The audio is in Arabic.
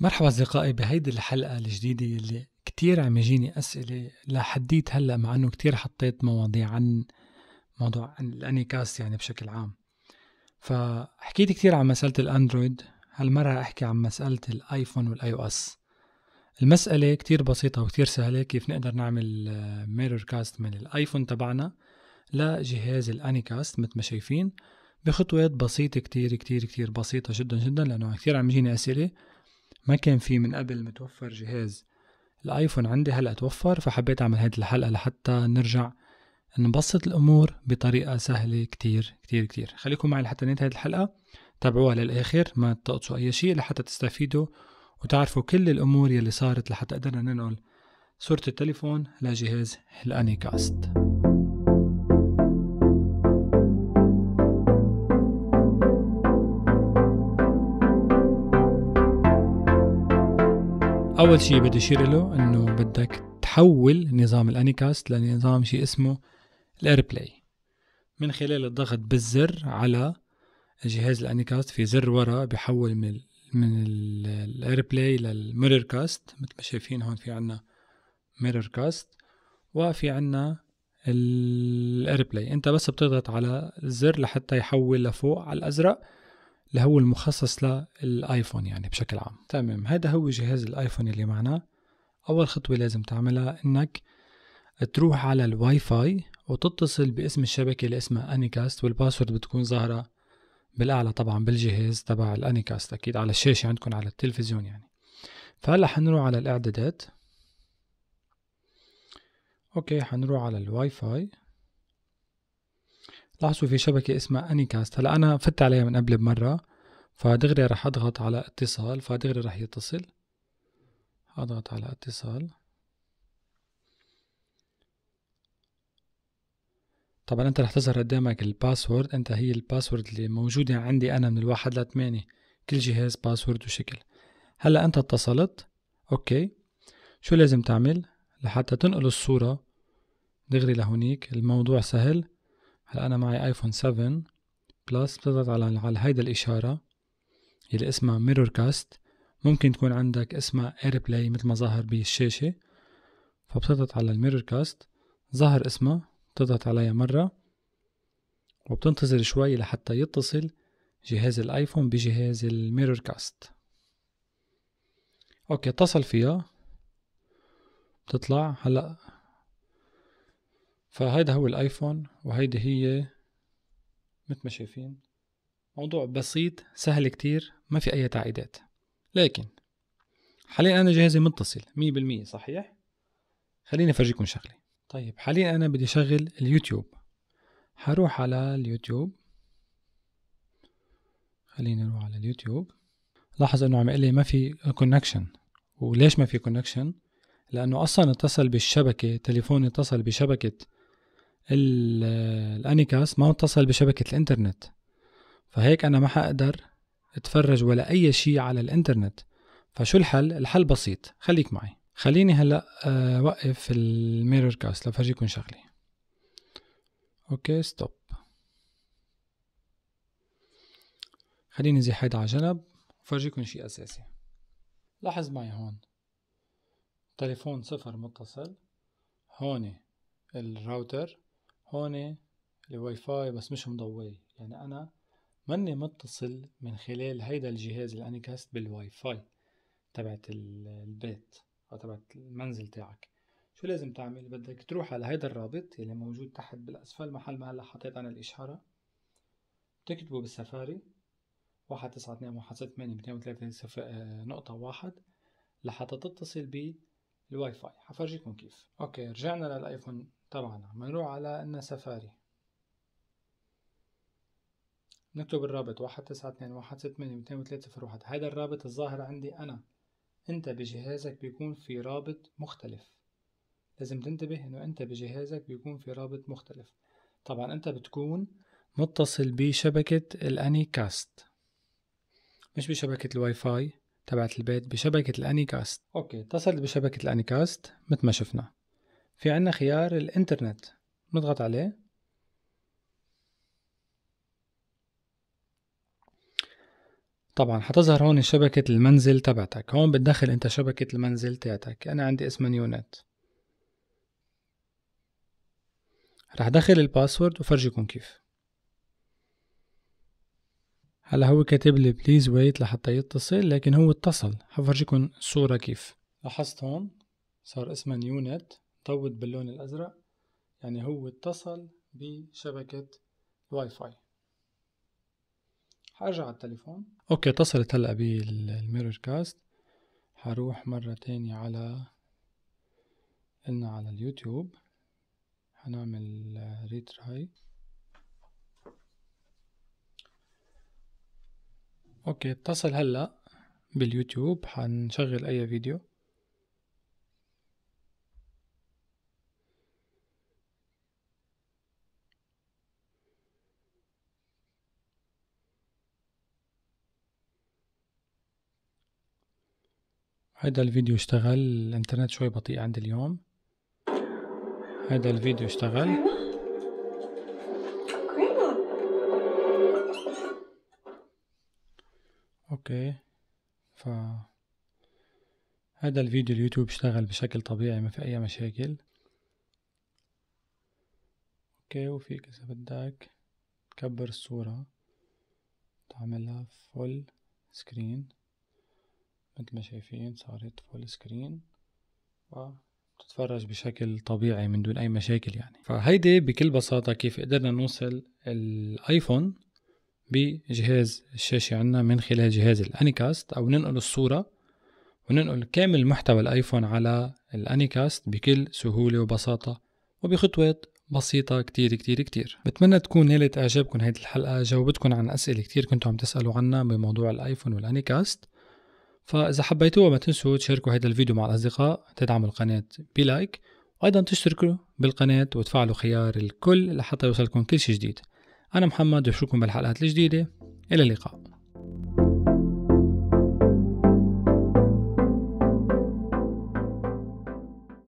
مرحبا أصدقائي بهيدي الحلقة الجديدة اللي كتير عم يجيني أسئلة لحديت هلأ مع أنه كتير حطيت مواضيع عن موضوع عن الأنيكاست يعني بشكل عام فحكيت كتير عن مسألة الأندرويد هالمرة أحكي عن مسألة الآيفون والآي أو أس المسألة كتير بسيطة وكتير سهلة كيف نقدر نعمل ميرور آه، كاست من الآيفون تبعنا لجهاز الأنيكاست مثل ما شايفين بخطوات بسيطة كتير كتير كتير بسيطة جدا جدا لأنه كتير عم يجيني أسئلة ما كان في من قبل متوفر جهاز الايفون عندي هلا توفر فحبيت اعمل هذه الحلقه لحتى نرجع نبسط الامور بطريقه سهله كتير كتير كتير خليكم معي لحتى نهايه هذه الحلقه تابعوها للاخر ما تقطعوا اي شيء لحتى تستفيدوا وتعرفوا كل الامور يلي صارت لحتى قدرنا ننقل صوره التليفون لجهاز الانيكاست اول شيء بدي اشير له انه بدك تحول نظام الانيكاست لنظام شيء اسمه الاير بلاي من خلال الضغط بالزر على جهاز الانيكاست في زر ورا بحول من ال من الاير بلاي للميرور كاست مثل ما شايفين هون في عنا ميرور كاست وفي عنا الاير بلاي انت بس بتضغط على الزر لحتى يحول لفوق على الازرق اللي هو المخصص للايفون يعني بشكل عام تمام هذا هو جهاز الايفون اللي معنا اول خطوه لازم تعملها انك تروح على الواي فاي وتتصل باسم الشبكه اللي اسمها انيكاست والباسورد بتكون ظاهره بالاعلى طبعا بالجهاز تبع الانيكاست اكيد على الشاشه عندكم على التلفزيون يعني فهلا حنروح على الاعدادات اوكي حنروح على الواي فاي لاحظوا في شبكة اسمها أنيكاست هلا أنا فت عليها من قبل بمرة فدغري رح أضغط على اتصال فدغري رح يتصل أضغط على اتصال طبعا أنت رح تظهر قدامك الباسورد أنت هي الباسورد اللي موجودة عندي أنا من الواحد لثمانية كل جهاز باسورد وشكل هلا أنت اتصلت أوكي شو لازم تعمل لحتى تنقل الصورة دغري لهونيك الموضوع سهل هلا أنا معي آيفون 7 بلس بتضغط على على هيدا الإشارة اللي اسمها ميرور كاست ممكن تكون عندك اسمها اير بلاي مثل ما ظهر بالشاشة فبتضغط على الميرور كاست ظهر اسمها بتضغط عليها مرة وبتنتظر شوي لحتى يتصل جهاز الايفون بجهاز الميرور كاست اوكي اتصل فيها بتطلع هلا فهيدا هو الايفون وهيدي هي مثل ما شايفين موضوع بسيط سهل كتير ما في اي تعقيدات لكن حاليا انا جهازي متصل 100% صحيح خليني افرجيكم شغله طيب حاليا انا بدي شغل اليوتيوب هروح على اليوتيوب خليني اروح على اليوتيوب لاحظ انه عم يقول لي ما في كونكشن وليش ما في كونكشن لانه اصلا اتصل بالشبكه تليفوني اتصل بشبكه الانيكاس ما متصل بشبكة الانترنت فهيك انا ما حقدر اتفرج ولا اي شيء على الانترنت فشو الحل الحل بسيط خليك معي خليني هلا اوقف آه، الميرور كاست لفرجيكم شغله اوكي ستوب خليني زي حيد على جنب وفرجيكم شيء اساسي لاحظ معي هون تليفون صفر متصل هون الراوتر هون الواي فاي بس مش مضوي يعني أنا ماني متصل من خلال هيدا الجهاز اللي أنا بالواي فاي تبعت البيت أو تبعت المنزل تاعك شو لازم تعمل بدك تروح على هيدا الرابط اللي موجود تحت بالأسفل محل ما هلا حطيت أنا الإشارة تكتبه بالسفاري واحد تسعة اثنين واحد ستة ثمانية اثنين وثلاثة آه، نقطة واحد لحتى تتصل بالواي فاي حفرجيكم كيف اوكي رجعنا للايفون طبعا عم نروح على إن سفاري نكتب الرابط واحد تسعة اثنين واحد ستة ثمانية ميتين وثلاثة صفر واحد هذا الرابط الظاهر عندي أنا أنت بجهازك بيكون في رابط مختلف لازم تنتبه إنه أنت بجهازك بيكون في رابط مختلف طبعا أنت بتكون متصل بشبكة الأني كاست مش بشبكة الواي فاي تبعت البيت بشبكة الأني كاست أوكي اتصلت بشبكة الأني كاست مثل ما شفنا في عنا خيار الانترنت نضغط عليه طبعا حتظهر هون شبكة المنزل تبعتك هون بتدخل انت شبكة المنزل تبعتك انا عندي اسمها نيونت رح دخل الباسورد وفرجيكم كيف هلا هو كاتب لي بليز ويت لحتى يتصل لكن هو اتصل حفرجيكم الصورة كيف لاحظت هون صار اسمها نيونت طوت باللون الأزرق يعني هو اتصل بشبكة الواي فاي حرجع على التليفون اوكي اتصلت هلا بالميرور كاست حروح مرة تانية على قلنا على اليوتيوب حنعمل ريتراي اوكي اتصل هلا باليوتيوب حنشغل اي فيديو هيدا الفيديو اشتغل الانترنت شوي بطيء عندي اليوم هيدا الفيديو اشتغل اوكي ف هذا الفيديو اليوتيوب اشتغل بشكل طبيعي ما في اي مشاكل اوكي وفيك اذا بدك تكبر الصورة تعملها فول سكرين مثل ما شايفين صارت فول سكرين وتتفرج بشكل طبيعي من دون اي مشاكل يعني فهيدي بكل بساطة كيف قدرنا نوصل الايفون بجهاز الشاشة عندنا من خلال جهاز الانيكاست او ننقل الصورة وننقل كامل محتوى الايفون على الانيكاست بكل سهولة وبساطة وبخطوات بسيطة كتير كتير كتير بتمنى تكون نالت إعجابكم هيدي الحلقة جاوبتكم عن أسئلة كتير كنتوا عم تسألوا عنها بموضوع الآيفون والأنيكاست فاذا حبيتوها ما تنسوا تشاركوا هذا الفيديو مع الاصدقاء تدعموا القناه بلايك وايضا تشتركوا بالقناه وتفعلوا خيار الكل لحتى يوصلكم كل شيء جديد انا محمد واشوفكم بالحلقات الجديده الى اللقاء